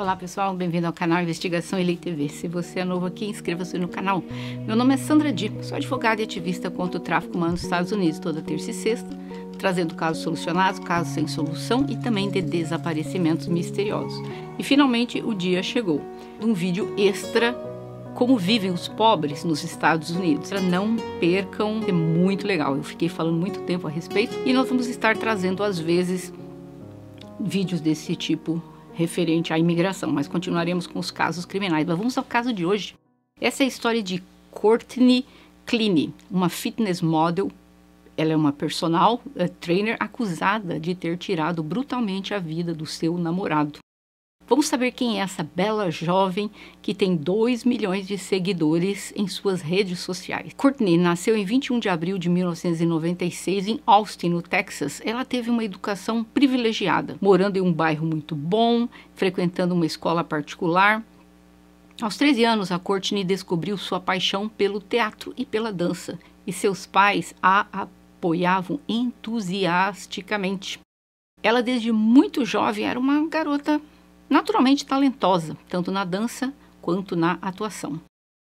Olá pessoal, bem-vindo ao canal Investigação Elei TV. Se você é novo aqui, inscreva-se no canal. Meu nome é Sandra Di, sou advogada e ativista contra o tráfico humano nos Estados Unidos, toda terça e sexta, trazendo casos solucionados, casos sem solução e também de desaparecimentos misteriosos. E finalmente o dia chegou. Um vídeo extra como vivem os pobres nos Estados Unidos. Não percam, é muito legal. Eu fiquei falando muito tempo a respeito e nós vamos estar trazendo às vezes vídeos desse tipo referente à imigração, mas continuaremos com os casos criminais. Mas vamos ao caso de hoje. Essa é a história de Courtney Cline, uma fitness model. Ela é uma personal uh, trainer acusada de ter tirado brutalmente a vida do seu namorado. Vamos saber quem é essa bela jovem que tem 2 milhões de seguidores em suas redes sociais. Courtney nasceu em 21 de abril de 1996 em Austin, no Texas. Ela teve uma educação privilegiada, morando em um bairro muito bom, frequentando uma escola particular. Aos 13 anos, a Courtney descobriu sua paixão pelo teatro e pela dança, e seus pais a apoiavam entusiasticamente. Ela, desde muito jovem, era uma garota naturalmente talentosa, tanto na dança quanto na atuação.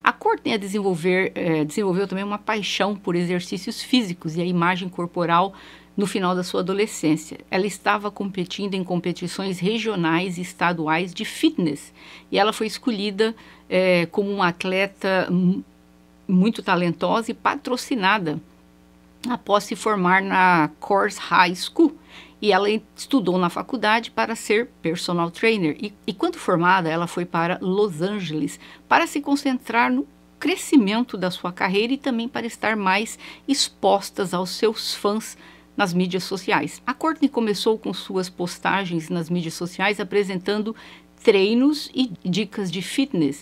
A Courtney eh, é, desenvolveu também uma paixão por exercícios físicos e a imagem corporal no final da sua adolescência. Ela estava competindo em competições regionais e estaduais de fitness e ela foi escolhida é, como uma atleta muito talentosa e patrocinada após se formar na course High School e ela estudou na faculdade para ser personal trainer. E, e quando formada, ela foi para Los Angeles para se concentrar no crescimento da sua carreira e também para estar mais expostas aos seus fãs nas mídias sociais. A Courtney começou com suas postagens nas mídias sociais apresentando treinos e dicas de fitness.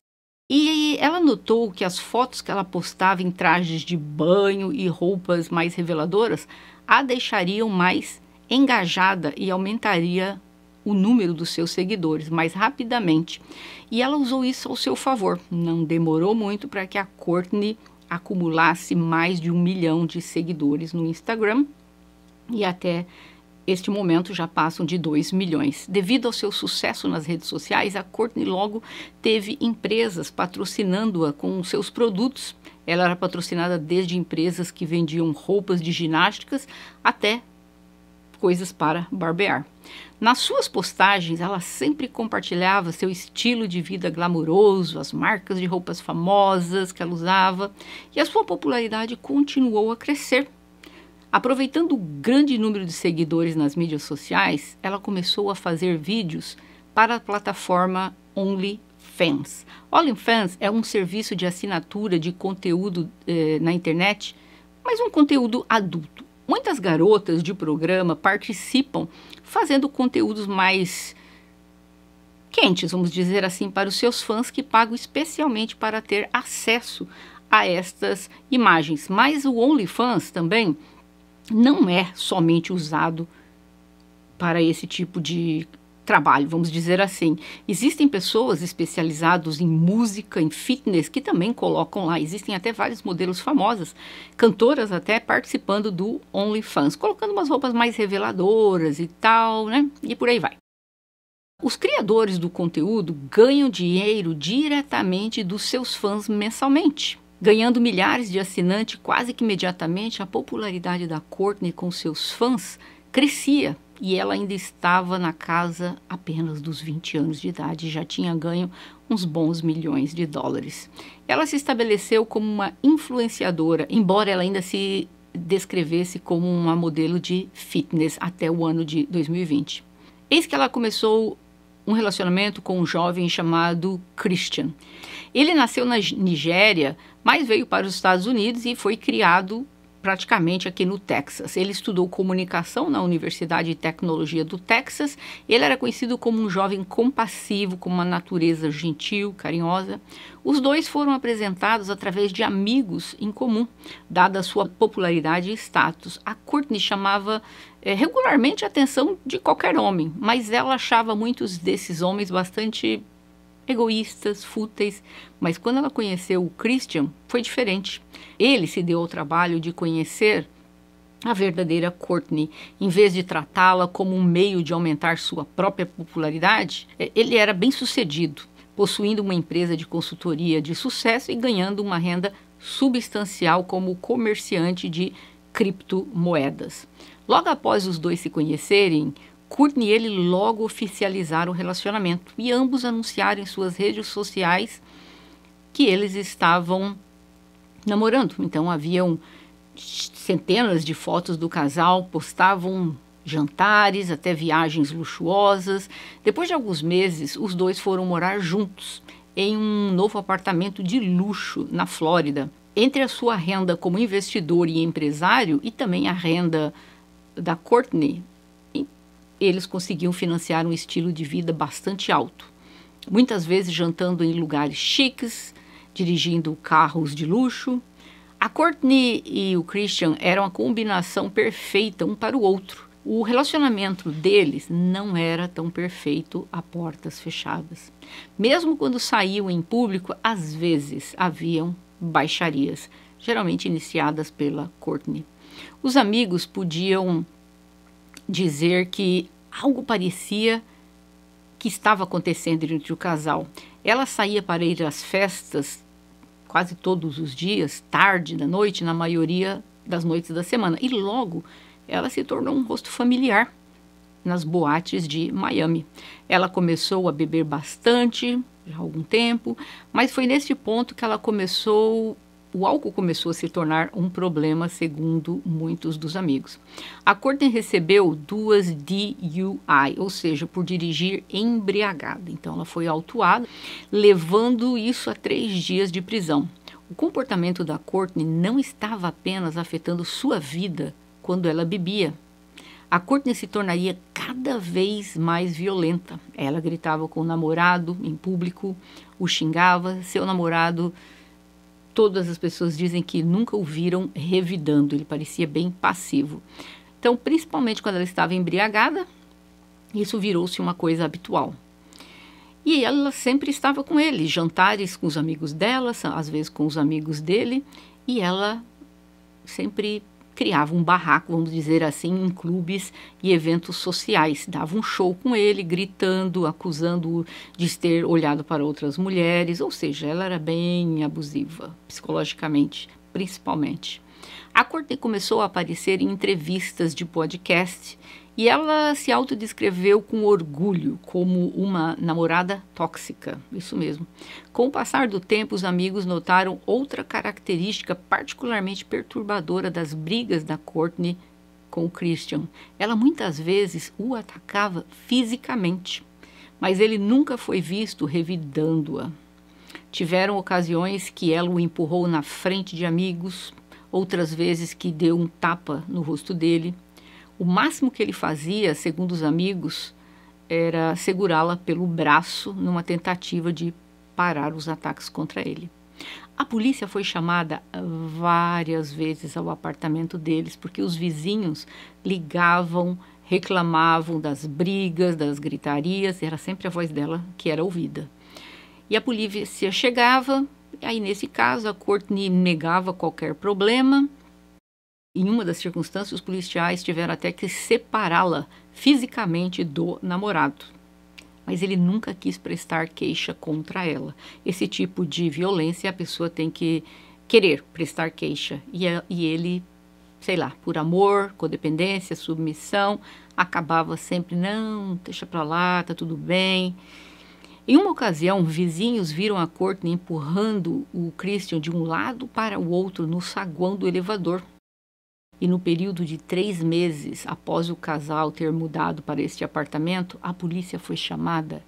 E ela notou que as fotos que ela postava em trajes de banho e roupas mais reveladoras a deixariam mais engajada e aumentaria o número dos seus seguidores mais rapidamente. E ela usou isso ao seu favor. Não demorou muito para que a Courtney acumulasse mais de um milhão de seguidores no Instagram e até este momento já passam de 2 milhões. Devido ao seu sucesso nas redes sociais, a Courtney logo teve empresas patrocinando-a com seus produtos. Ela era patrocinada desde empresas que vendiam roupas de ginásticas até coisas para barbear. Nas suas postagens, ela sempre compartilhava seu estilo de vida glamouroso, as marcas de roupas famosas que ela usava, e a sua popularidade continuou a crescer. Aproveitando o grande número de seguidores nas mídias sociais, ela começou a fazer vídeos para a plataforma OnlyFans. OnlyFans é um serviço de assinatura de conteúdo eh, na internet, mas um conteúdo adulto Muitas garotas de programa participam fazendo conteúdos mais quentes, vamos dizer assim, para os seus fãs que pagam especialmente para ter acesso a estas imagens. Mas o OnlyFans também não é somente usado para esse tipo de trabalho, vamos dizer assim. Existem pessoas especializadas em música, em fitness, que também colocam lá. Existem até vários modelos famosas, cantoras até participando do OnlyFans, colocando umas roupas mais reveladoras e tal, né? E por aí vai. Os criadores do conteúdo ganham dinheiro diretamente dos seus fãs mensalmente. Ganhando milhares de assinantes quase que imediatamente, a popularidade da Courtney com seus fãs crescia e ela ainda estava na casa apenas dos 20 anos de idade e já tinha ganho uns bons milhões de dólares. Ela se estabeleceu como uma influenciadora, embora ela ainda se descrevesse como uma modelo de fitness até o ano de 2020. Eis que ela começou um relacionamento com um jovem chamado Christian. Ele nasceu na Nigéria, mas veio para os Estados Unidos e foi criado praticamente aqui no Texas. Ele estudou comunicação na Universidade de Tecnologia do Texas. Ele era conhecido como um jovem compassivo, com uma natureza gentil, carinhosa. Os dois foram apresentados através de amigos em comum, dada a sua popularidade e status. A Courtney chamava é, regularmente a atenção de qualquer homem, mas ela achava muitos desses homens bastante egoístas, fúteis, mas quando ela conheceu o Christian, foi diferente. Ele se deu ao trabalho de conhecer a verdadeira Courtney, em vez de tratá-la como um meio de aumentar sua própria popularidade, é, ele era bem sucedido, possuindo uma empresa de consultoria de sucesso e ganhando uma renda substancial como comerciante de criptomoedas. Logo após os dois se conhecerem, Courtney e ele logo oficializaram o relacionamento e ambos anunciaram em suas redes sociais que eles estavam namorando. Então haviam centenas de fotos do casal, postavam jantares, até viagens luxuosas. Depois de alguns meses, os dois foram morar juntos em um novo apartamento de luxo na Flórida. Entre a sua renda como investidor e empresário e também a renda da Courtney, eles conseguiam financiar um estilo de vida bastante alto. Muitas vezes jantando em lugares chiques, dirigindo carros de luxo. A Courtney e o Christian eram a combinação perfeita um para o outro. O relacionamento deles não era tão perfeito a portas fechadas. Mesmo quando saíam em público, às vezes haviam baixarias, geralmente iniciadas pela Courtney. Os amigos podiam dizer que algo parecia que estava acontecendo entre o casal. Ela saía para ir às festas quase todos os dias, tarde da noite, na maioria das noites da semana. E logo ela se tornou um rosto familiar nas boates de Miami. Ela começou a beber bastante já há algum tempo, mas foi nesse ponto que ela começou o álcool começou a se tornar um problema, segundo muitos dos amigos. A Courtney recebeu duas DUI, ou seja, por dirigir embriagada. Então, ela foi autuada, levando isso a três dias de prisão. O comportamento da Courtney não estava apenas afetando sua vida quando ela bebia. A Courtney se tornaria cada vez mais violenta. Ela gritava com o namorado em público, o xingava, seu namorado Todas as pessoas dizem que nunca o viram revidando, ele parecia bem passivo. Então, principalmente quando ela estava embriagada, isso virou-se uma coisa habitual. E ela sempre estava com ele, jantares com os amigos dela, às vezes com os amigos dele, e ela sempre criava um barraco, vamos dizer assim, em clubes e eventos sociais. Dava um show com ele, gritando, acusando-o de ter olhado para outras mulheres, ou seja, ela era bem abusiva, psicologicamente, principalmente. A Courtney começou a aparecer em entrevistas de podcast e ela se autodescreveu com orgulho como uma namorada tóxica, isso mesmo. Com o passar do tempo, os amigos notaram outra característica particularmente perturbadora das brigas da Courtney com o Christian. Ela muitas vezes o atacava fisicamente, mas ele nunca foi visto revidando-a. Tiveram ocasiões que ela o empurrou na frente de amigos, outras vezes que deu um tapa no rosto dele. O máximo que ele fazia, segundo os amigos, era segurá-la pelo braço numa tentativa de parar os ataques contra ele. A polícia foi chamada várias vezes ao apartamento deles, porque os vizinhos ligavam, reclamavam das brigas, das gritarias, era sempre a voz dela que era ouvida. E a polícia chegava, E aí nesse caso a Courtney negava qualquer problema, em uma das circunstâncias, os policiais tiveram até que separá-la fisicamente do namorado. Mas ele nunca quis prestar queixa contra ela. Esse tipo de violência a pessoa tem que querer prestar queixa. E, é, ele, sei lá, por amor, codependência, submissão, acabava sempre: não, deixa pra lá, tá tudo bem. Em uma ocasião, vizinhos viram a Courtney empurrando o Christian de um lado para o outro no saguão do elevador e no período de três meses após o casal ter mudado para este apartamento, a polícia foi chamada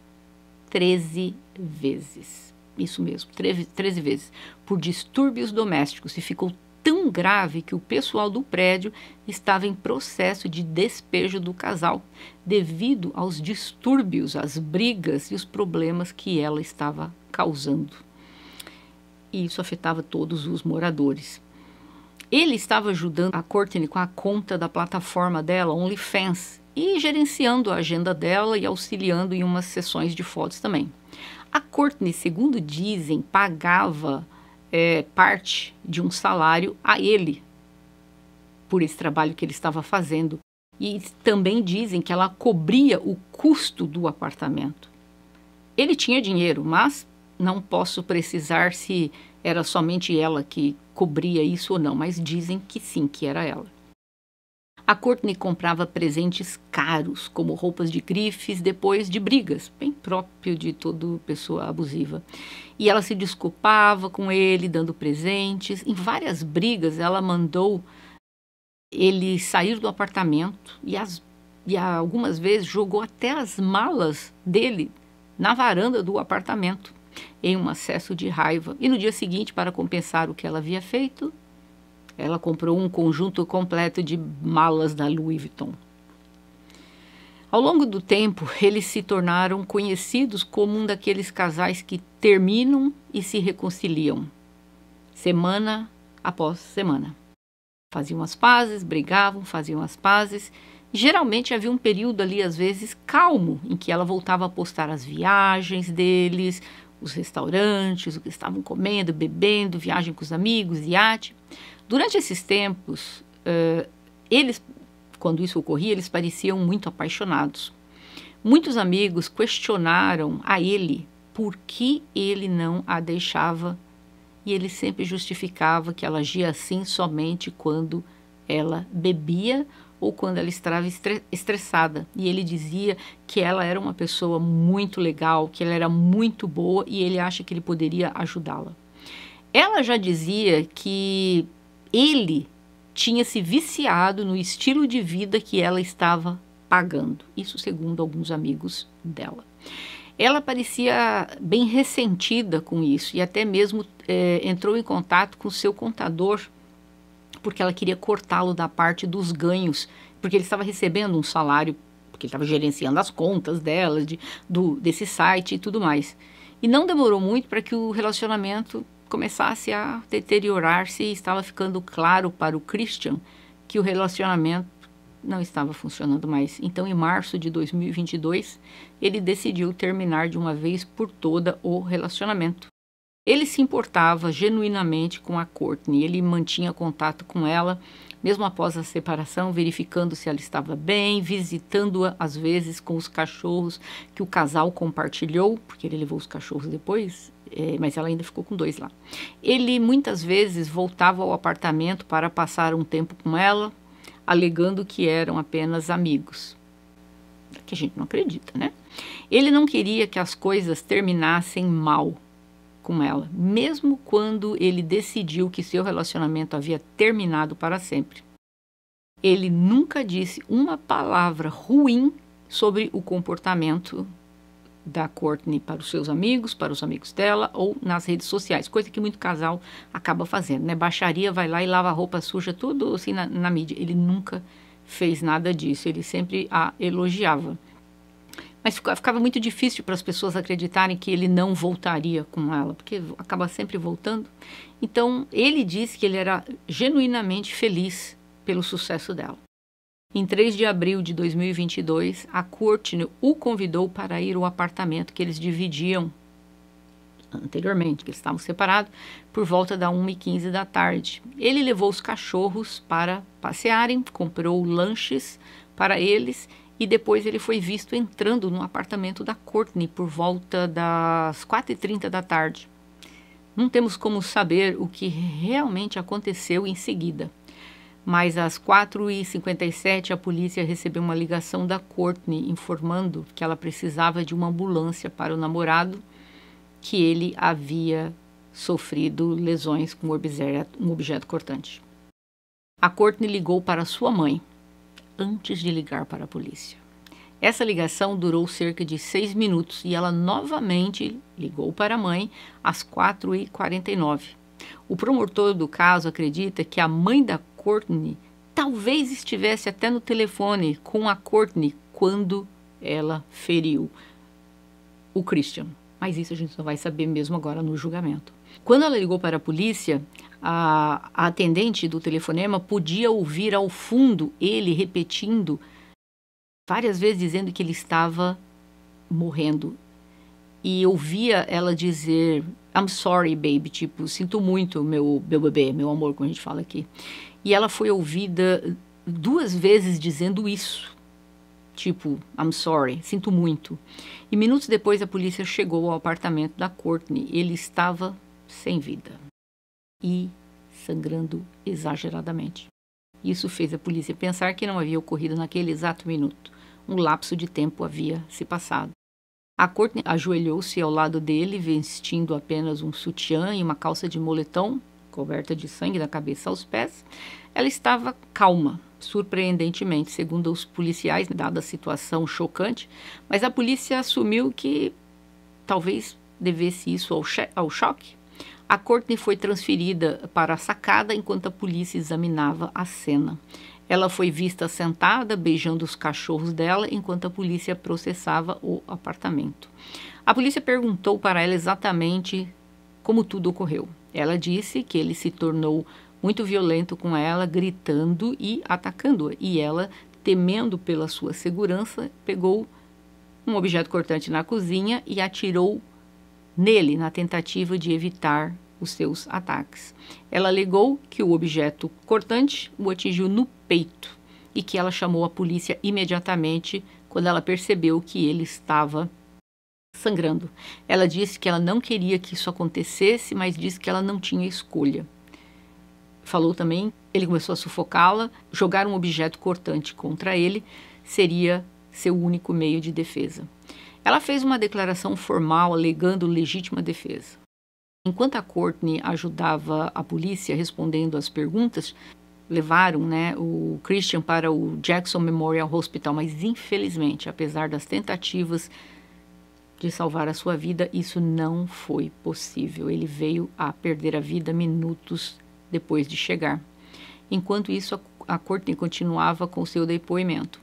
13 vezes. Isso mesmo, 13, 13 vezes, por distúrbios domésticos e ficou tão grave que o pessoal do prédio estava em processo de despejo do casal, devido aos distúrbios, às brigas e os problemas que ela estava causando. E isso afetava todos os moradores. Ele estava ajudando a Courtney com a conta da plataforma dela, OnlyFans, e gerenciando a agenda dela e auxiliando em umas sessões de fotos também. A Courtney, segundo dizem, pagava é, parte de um salário a ele por esse trabalho que ele estava fazendo. E também dizem que ela cobria o custo do apartamento. Ele tinha dinheiro, mas não posso precisar se era somente ela que cobria isso ou não, mas dizem que sim, que era ela. A Courtney comprava presentes caros, como roupas de grifes, depois de brigas, bem próprio de toda pessoa abusiva. E ela se desculpava com ele, dando presentes. Em várias brigas, ela mandou ele sair do apartamento e, as, e algumas vezes jogou até as malas dele na varanda do apartamento em um acesso de raiva. E no dia seguinte, para compensar o que ela havia feito, ela comprou um conjunto completo de malas da Louis Vuitton. Ao longo do tempo, eles se tornaram conhecidos como um daqueles casais que terminam e se reconciliam, semana após semana. Faziam as pazes, brigavam, faziam as pazes. Geralmente havia um período ali, às vezes, calmo, em que ela voltava a postar as viagens deles, os restaurantes, o que estavam comendo, bebendo, viagem com os amigos, iate. Durante esses tempos, uh, eles, quando isso ocorria, eles pareciam muito apaixonados. Muitos amigos questionaram a ele por que ele não a deixava e ele sempre justificava que ela agia assim somente quando ela bebia ou quando ela estava estressada. E ele dizia que ela era uma pessoa muito legal, que ela era muito boa e ele acha que ele poderia ajudá-la. Ela já dizia que ele tinha se viciado no estilo de vida que ela estava pagando, isso segundo alguns amigos dela. Ela parecia bem ressentida com isso e até mesmo é, entrou em contato com seu contador porque ela queria cortá-lo da parte dos ganhos, porque ele estava recebendo um salário, porque ele estava gerenciando as contas dela, de, do, desse site e tudo mais. E não demorou muito para que o relacionamento começasse a deteriorar-se e estava ficando claro para o Christian que o relacionamento não estava funcionando mais. Então, em março de 2022, ele decidiu terminar de uma vez por toda o relacionamento. Ele se importava genuinamente com a Courtney, ele mantinha contato com ela, mesmo após a separação, verificando se ela estava bem, visitando-a às vezes com os cachorros que o casal compartilhou, porque ele levou os cachorros depois, é, mas ela ainda ficou com dois lá. Ele muitas vezes voltava ao apartamento para passar um tempo com ela, alegando que eram apenas amigos. Que a gente não acredita, né? Ele não queria que as coisas terminassem mal com ela, mesmo quando ele decidiu que seu relacionamento havia terminado para sempre. Ele nunca disse uma palavra ruim sobre o comportamento da Courtney para os seus amigos, para os amigos dela ou nas redes sociais, coisa que muito casal acaba fazendo, né? Baixaria vai lá e lava roupa suja, tudo assim na, na mídia. Ele nunca fez nada disso, ele sempre a elogiava. Mas ficava muito difícil para as pessoas acreditarem que ele não voltaria com ela, porque acaba sempre voltando. Então, ele disse que ele era genuinamente feliz pelo sucesso dela. Em 3 de abril de 2022, a Courtney né, o convidou para ir ao apartamento que eles dividiam anteriormente, que eles estavam separados, por volta da 1h15 da tarde. Ele levou os cachorros para passearem, comprou lanches para eles e depois ele foi visto entrando no apartamento da Courtney por volta das 4h30 da tarde. Não temos como saber o que realmente aconteceu em seguida, mas às 4h57 a polícia recebeu uma ligação da Courtney informando que ela precisava de uma ambulância para o namorado, que ele havia sofrido lesões com um objeto, um objeto cortante. A Courtney ligou para sua mãe, antes de ligar para a polícia. Essa ligação durou cerca de seis minutos e ela novamente ligou para a mãe às 4h49. O promotor do caso acredita que a mãe da Courtney talvez estivesse até no telefone com a Courtney quando ela feriu o Christian. Mas isso a gente só vai saber mesmo agora no julgamento. Quando ela ligou para a polícia, a, a atendente do telefonema podia ouvir ao fundo ele repetindo várias vezes dizendo que ele estava morrendo. E ouvia ela dizer: I'm sorry, baby. Tipo, sinto muito, meu, meu bebê, meu amor, como a gente fala aqui. E ela foi ouvida duas vezes dizendo isso. Tipo, I'm sorry, sinto muito. E minutos depois a polícia chegou ao apartamento da Courtney. Ele estava sem vida e sangrando exageradamente. Isso fez a polícia pensar que não havia ocorrido naquele exato minuto. Um lapso de tempo havia se passado. A Courtney ajoelhou-se ao lado dele, vestindo apenas um sutiã e uma calça de moletom, coberta de sangue da cabeça aos pés. Ela estava calma, surpreendentemente, segundo os policiais, dada a situação chocante, mas a polícia assumiu que talvez devesse isso ao, ao choque a Courtney foi transferida para a sacada enquanto a polícia examinava a cena. Ela foi vista sentada beijando os cachorros dela enquanto a polícia processava o apartamento. A polícia perguntou para ela exatamente como tudo ocorreu. Ela disse que ele se tornou muito violento com ela, gritando e atacando-a, e ela, temendo pela sua segurança, pegou um objeto cortante na cozinha e atirou nele na tentativa de evitar os seus ataques. Ela alegou que o objeto cortante o atingiu no peito e que ela chamou a polícia imediatamente quando ela percebeu que ele estava sangrando. Ela disse que ela não queria que isso acontecesse, mas disse que ela não tinha escolha. Falou também, ele começou a sufocá-la, jogar um objeto cortante contra ele seria seu único meio de defesa. Ela fez uma declaração formal alegando legítima defesa. Enquanto a Courtney ajudava a polícia respondendo às perguntas, levaram né, o Christian para o Jackson Memorial Hospital, mas infelizmente, apesar das tentativas de salvar a sua vida, isso não foi possível. Ele veio a perder a vida minutos depois de chegar. Enquanto isso, a Courtney continuava com seu depoimento.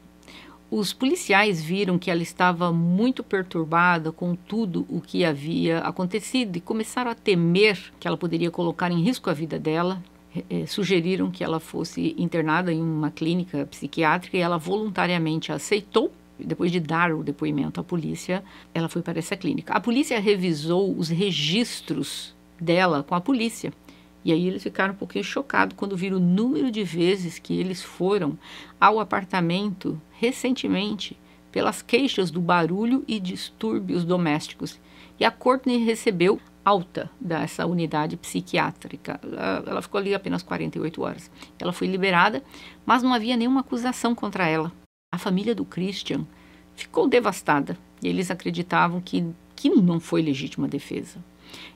Os policiais viram que ela estava muito perturbada com tudo o que havia acontecido e começaram a temer que ela poderia colocar em risco a vida dela. É, sugeriram que ela fosse internada em uma clínica psiquiátrica e ela voluntariamente aceitou depois de dar o depoimento à polícia, ela foi para essa clínica. A polícia revisou os registros dela com a polícia. E aí eles ficaram um pouquinho chocados quando viram o número de vezes que eles foram ao apartamento recentemente pelas queixas do barulho e distúrbios domésticos e a Courtney recebeu alta dessa unidade psiquiátrica. Ela, ficou ali apenas 48 horas. Ela foi liberada, mas não havia nenhuma acusação contra ela. A família do Christian ficou devastada e eles acreditavam que, que não foi legítima defesa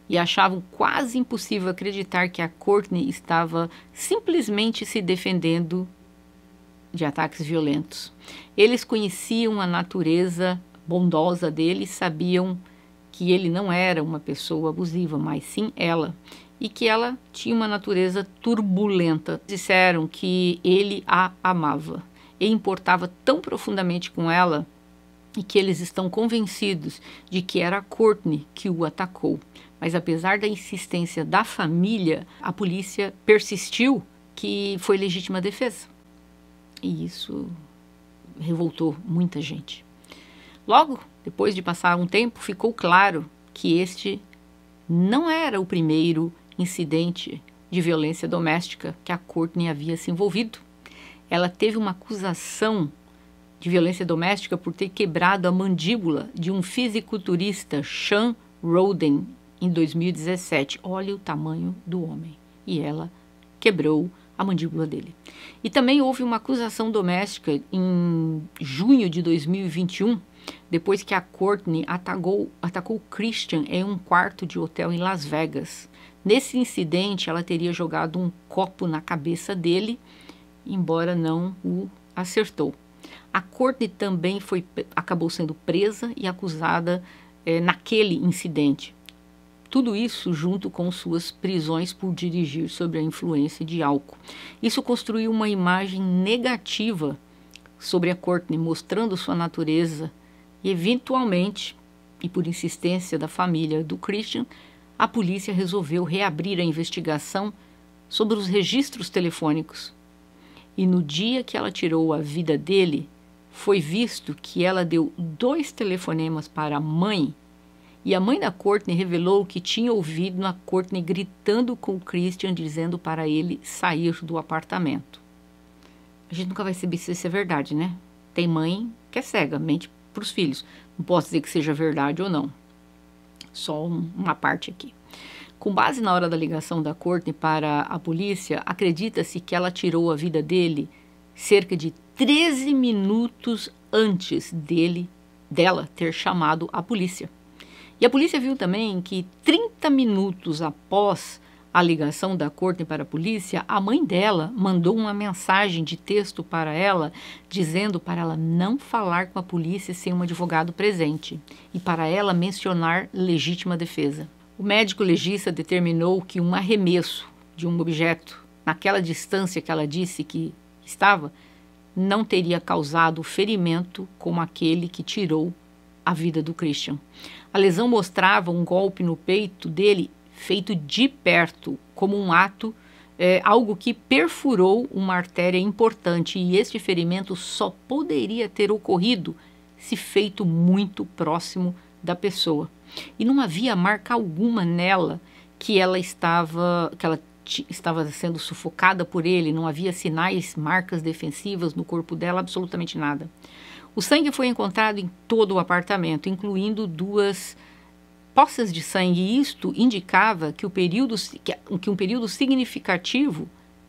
e achavam quase impossível acreditar que a Courtney estava simplesmente se defendendo de ataques violentos. Eles conheciam a natureza bondosa dele, sabiam que ele não era uma pessoa abusiva, mas sim ela, e que ela tinha uma natureza turbulenta. Disseram que ele a amava e importava tão profundamente com ela e que eles estão convencidos de que era Courtney que o atacou. Mas apesar da insistência da família, a polícia persistiu que foi legítima defesa e isso revoltou muita gente. Logo, depois de passar um tempo, ficou claro que este não era o primeiro incidente de violência doméstica que a Courtney havia se envolvido. Ela teve uma acusação de violência doméstica por ter quebrado a mandíbula de um fisiculturista, Sean Roden, em 2017. Olha o tamanho do homem. E ela quebrou a a mandíbula dele. E também houve uma acusação doméstica em junho de 2021, depois que a Courtney atacou, atacou Christian em um quarto de hotel em Las Vegas. Nesse incidente, ela teria jogado um copo na cabeça dele, embora não o acertou. A Courtney também foi, acabou sendo presa e acusada é, naquele incidente tudo isso junto com suas prisões por dirigir sob a influência de álcool. Isso construiu uma imagem negativa sobre a Courtney, mostrando sua natureza e, eventualmente, e por insistência da família do Christian, a polícia resolveu reabrir a investigação sobre os registros telefônicos. E no dia que ela tirou a vida dele, foi visto que ela deu dois telefonemas para a mãe e a mãe da Courtney revelou que tinha ouvido a Courtney gritando com Christian, dizendo para ele sair do apartamento. A gente nunca vai saber se isso é verdade, né? Tem mãe que é cega, mente para os filhos. Não posso dizer que seja verdade ou não. Só um, uma parte aqui. Com base na hora da ligação da Courtney para a polícia, acredita-se que ela tirou a vida dele cerca de 13 minutos antes dele dela ter chamado a polícia. E a polícia viu também que 30 minutos após a ligação da corte para a polícia, a mãe dela mandou uma mensagem de texto para ela, dizendo para ela não falar com a polícia sem um advogado presente e para ela mencionar legítima defesa. O médico legista determinou que um arremesso de um objeto naquela distância que ela disse que estava não teria causado ferimento como aquele que tirou a vida do Christian. A lesão mostrava um golpe no peito dele feito de perto, como um ato, é, algo que perfurou uma artéria importante, e este ferimento só poderia ter ocorrido se feito muito próximo da pessoa. E não havia marca alguma nela que ela estava, que ela estava sendo sufocada por ele, não havia sinais, marcas defensivas no corpo dela, absolutamente nada. O sangue foi encontrado em todo o apartamento, incluindo duas poças de sangue, e isto indicava que, o período, que um período significativo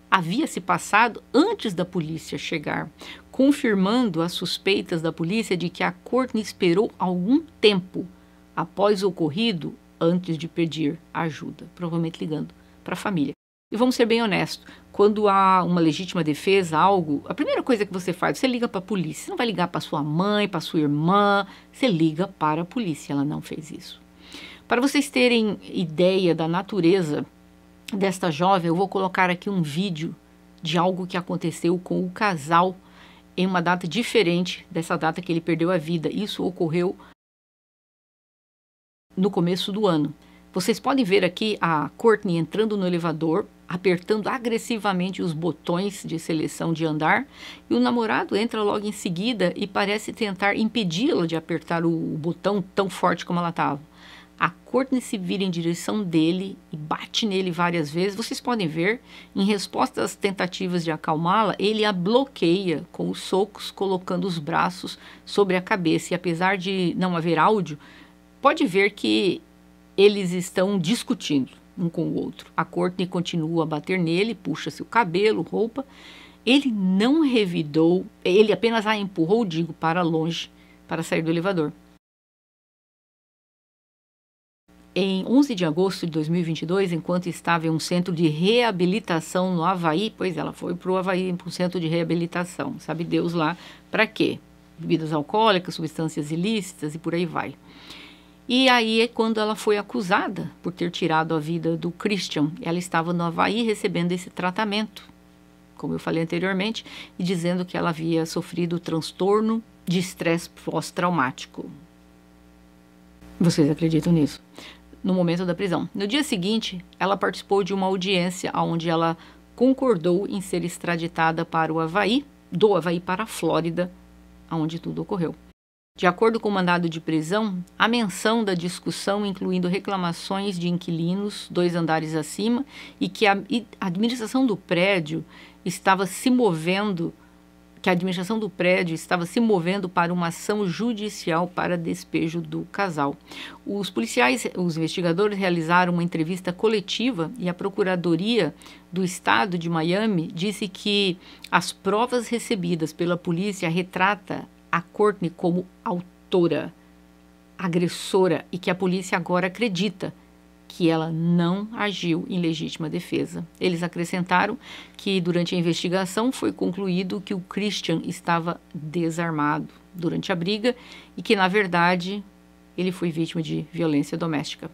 havia se passado antes da polícia chegar, confirmando as suspeitas da polícia de que a Courtney esperou algum tempo após o ocorrido antes de pedir ajuda, provavelmente ligando para a família. E vamos ser bem honestos, quando há uma legítima defesa, algo, a primeira coisa que você faz, você liga para a polícia. Você não vai ligar para sua mãe, para sua irmã, você liga para a polícia. Ela não fez isso. Para vocês terem ideia da natureza desta jovem, eu vou colocar aqui um vídeo de algo que aconteceu com o casal em uma data diferente dessa data que ele perdeu a vida. Isso ocorreu no começo do ano. Vocês podem ver aqui a Courtney entrando no elevador, apertando agressivamente os botões de seleção de andar, e o namorado entra logo em seguida e parece tentar impedi-la de apertar o, botão tão forte como ela estava. A Courtney se vira em direção dele e bate nele várias vezes. Vocês podem ver, em resposta às tentativas de acalmá-la, ele a bloqueia com os socos, colocando os braços sobre a cabeça. E apesar de não haver áudio, pode ver que eles estão discutindo um com o outro. A Courtney continua a bater nele, puxa-se o cabelo, roupa. Ele não revidou, ele apenas a empurrou, digo, para longe, para sair do elevador. Em 11 de agosto de 2022, enquanto estava em um centro de reabilitação no Havaí, pois ela foi para o Havaí, para um centro de reabilitação, sabe Deus lá, para quê? Bebidas alcoólicas, substâncias ilícitas e por aí vai. E aí, é quando ela foi acusada por ter tirado a vida do Christian, ela estava no Havaí recebendo esse tratamento, como eu falei anteriormente, e dizendo que ela havia sofrido transtorno de estresse pós-traumático. Vocês acreditam nisso? No momento da prisão. No dia seguinte, ela participou de uma audiência onde ela concordou em ser extraditada para o Havaí, do Havaí para a Flórida, onde tudo ocorreu. De acordo com o mandado de prisão, a menção da discussão, incluindo reclamações de inquilinos dois andares acima, e que a administração do prédio estava se movendo, que a administração do prédio estava se movendo para uma ação judicial para despejo do casal. Os policiais, os investigadores realizaram uma entrevista coletiva e a procuradoria do estado de Miami disse que as provas recebidas pela polícia retrata a Courtney como autora, agressora e que a polícia agora acredita que ela não agiu em legítima defesa. Eles acrescentaram que durante a investigação foi concluído que o Christian estava desarmado durante a briga e que, na verdade, ele foi vítima de violência doméstica.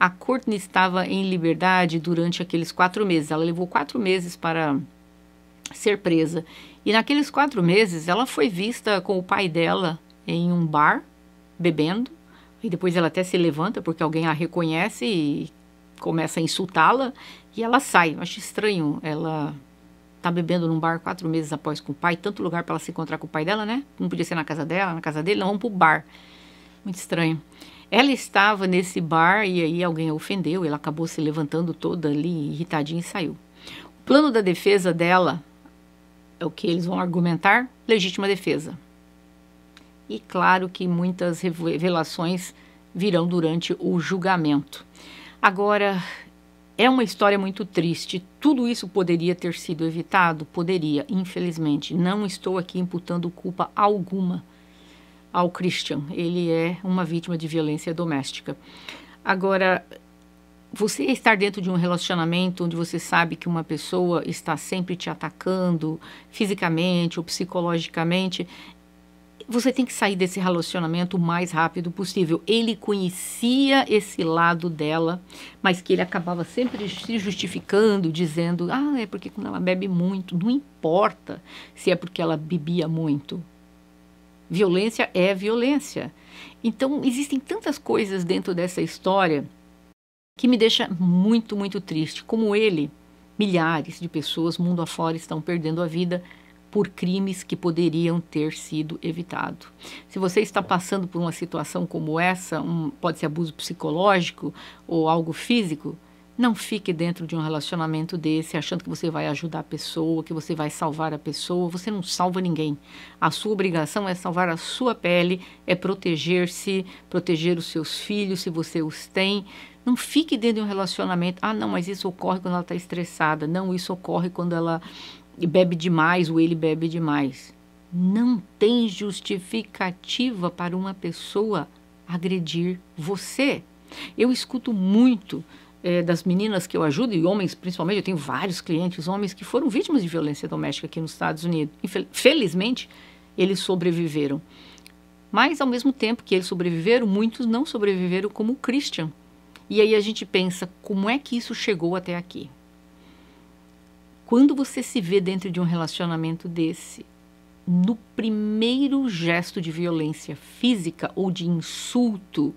A Courtney estava em liberdade durante aqueles quatro meses. Ela levou quatro meses para ser presa. E naqueles quatro meses, ela foi vista com o pai dela em um bar, bebendo. E depois ela até se levanta porque alguém a reconhece e começa a insultá-la. E ela sai. Eu acho estranho ela tá bebendo num bar quatro meses após com o pai. Tanto lugar para ela se encontrar com o pai dela, né? Não podia ser na casa dela, na casa dele. Não, vamos pro bar. Muito estranho. Ela estava nesse bar e aí alguém a ofendeu. Ela acabou se levantando toda ali, irritadinha, e saiu. O plano da defesa dela é o que eles vão argumentar? Legítima defesa. E claro que muitas revelações virão durante o julgamento. Agora, é uma história muito triste. Tudo isso poderia ter sido evitado? Poderia, infelizmente. Não estou aqui imputando culpa alguma ao Christian. Ele é uma vítima de violência doméstica. Agora, você estar dentro de um relacionamento onde você sabe que uma pessoa está sempre te atacando fisicamente ou psicologicamente, você tem que sair desse relacionamento o mais rápido possível. Ele conhecia esse lado dela, mas que ele acabava sempre se justificando, dizendo: ah, é porque quando ela bebe muito, não importa se é porque ela bebia muito. Violência é violência. Então, existem tantas coisas dentro dessa história que me deixa muito, muito triste. Como ele, milhares de pessoas mundo afora estão perdendo a vida por crimes que poderiam ter sido evitados. Se você está passando por uma situação como essa, um, pode ser abuso psicológico ou algo físico, não fique dentro de um relacionamento desse achando que você vai ajudar a pessoa, que você vai salvar a pessoa. Você não salva ninguém. A sua obrigação é salvar a sua pele, é proteger-se, proteger os seus filhos, se você os tem, não fique dentro de um relacionamento. Ah, não, mas isso ocorre quando ela está estressada. Não, isso ocorre quando ela bebe demais ou ele bebe demais. Não tem justificativa para uma pessoa agredir você. Eu escuto muito é, das meninas que eu ajudo, e homens principalmente, eu tenho vários clientes homens que foram vítimas de violência doméstica aqui nos Estados Unidos. Felizmente, eles sobreviveram. Mas, ao mesmo tempo que eles sobreviveram, muitos não sobreviveram como o Christian, e aí a gente pensa, como é que isso chegou até aqui? Quando você se vê dentro de um relacionamento desse, no primeiro gesto de violência física ou de insulto,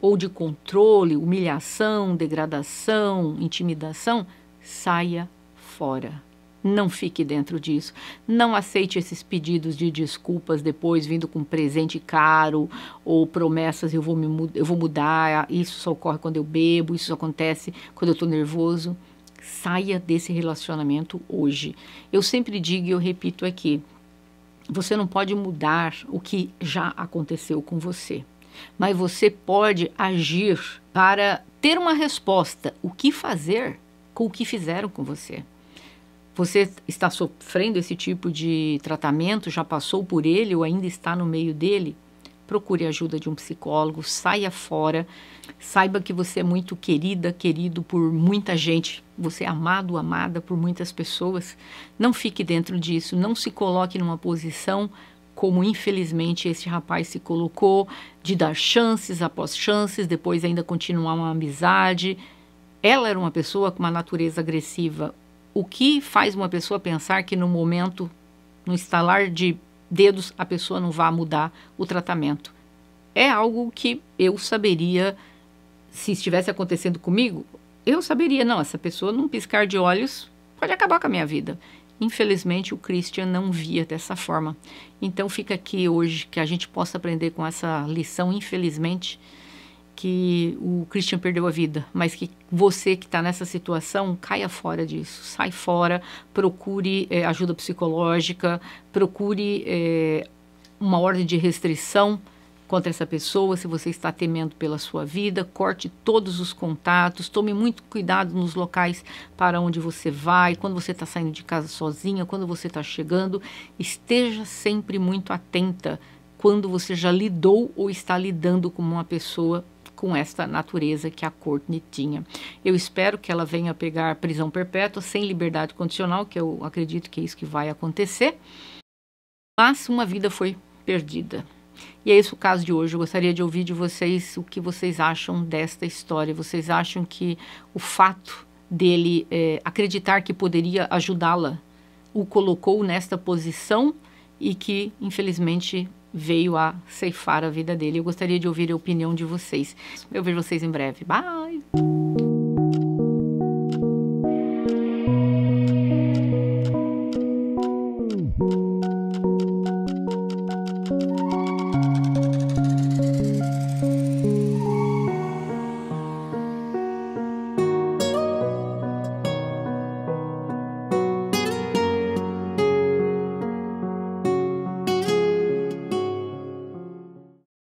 ou de controle, humilhação, degradação, intimidação, saia fora. Não fique dentro disso. Não aceite esses pedidos de desculpas depois vindo com presente caro ou promessas eu vou me eu vou mudar, isso só ocorre quando eu bebo, isso só acontece quando eu estou nervoso. Saia desse relacionamento hoje. Eu sempre digo e eu repito aqui, você não pode mudar o que já aconteceu com você, mas você pode agir para ter uma resposta, o que fazer com o que fizeram com você. Você está sofrendo esse tipo de tratamento, já passou por ele ou ainda está no meio dele? Procure a ajuda de um psicólogo, saia fora, saiba que você é muito querida, querido por muita gente, você é amado, amada por muitas pessoas. Não fique dentro disso, não se coloque numa posição como infelizmente este rapaz se colocou, de dar chances após chances, depois ainda continuar uma amizade. Ela era uma pessoa com uma natureza agressiva. O que faz uma pessoa pensar que no momento, no instalar de dedos, a pessoa não vai mudar o tratamento? É algo que eu saberia se estivesse acontecendo comigo. Eu saberia, não, essa pessoa num piscar de olhos pode acabar com a minha vida. Infelizmente, o Christian não via dessa forma. Então, fica aqui hoje que a gente possa aprender com essa lição, infelizmente, que o Christian perdeu a vida, mas que você que está nessa situação caia fora disso, sai fora, procure é, ajuda psicológica, procure é, uma ordem de restrição contra essa pessoa, se você está temendo pela sua vida, corte todos os contatos, tome muito cuidado nos locais para onde você vai, quando você está saindo de casa sozinha, quando você está chegando, esteja sempre muito atenta quando você já lidou ou está lidando com uma pessoa com esta natureza que a Courtney tinha. Eu espero que ela venha pegar prisão perpétua sem liberdade condicional, que eu acredito que é isso que vai acontecer. Mas uma vida foi perdida. E é esse o caso de hoje. Eu gostaria de ouvir de vocês o que vocês acham desta história. Vocês acham que o fato dele é, acreditar que poderia ajudá-la o colocou nesta posição e que, infelizmente, veio a ceifar a vida dele. Eu gostaria de ouvir a opinião de vocês. Eu vejo vocês em breve. Bye!